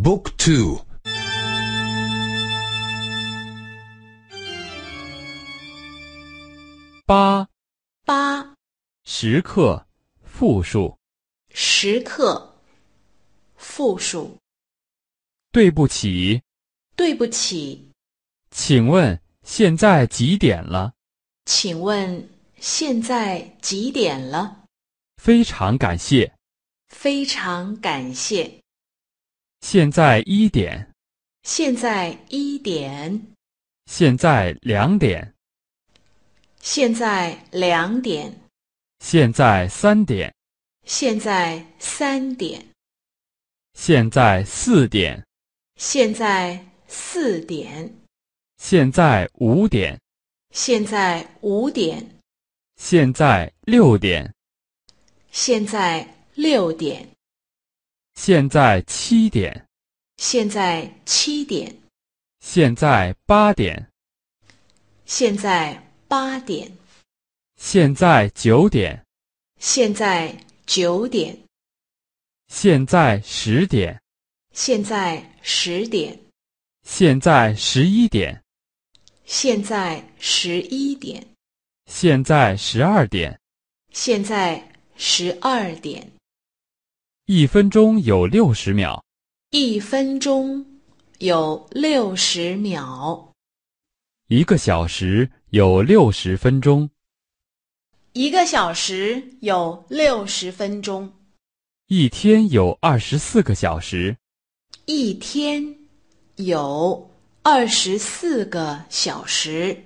Book two. 八八十克，复数。十克，复数。对不起。对不起。请问现在几点了？请问现在几点了？非常感谢。非常感谢。现在一点，现在一点，现在两点，现在两点，现在三点，现在三点，现在四点，现在四点，现在五点，现在五点，现在六点，现在六点，现在七点。现在七点，现在八点，现在八点，现在九点，现在九点，现在十点，现在十点，现在十一点，现在十一点，现在十二点，现在十二点。一分钟有六十秒。一分钟有六十秒，一个小时有六十分钟，一个小时有六十分钟，一天有二十四个小时，一天有二十四个小时。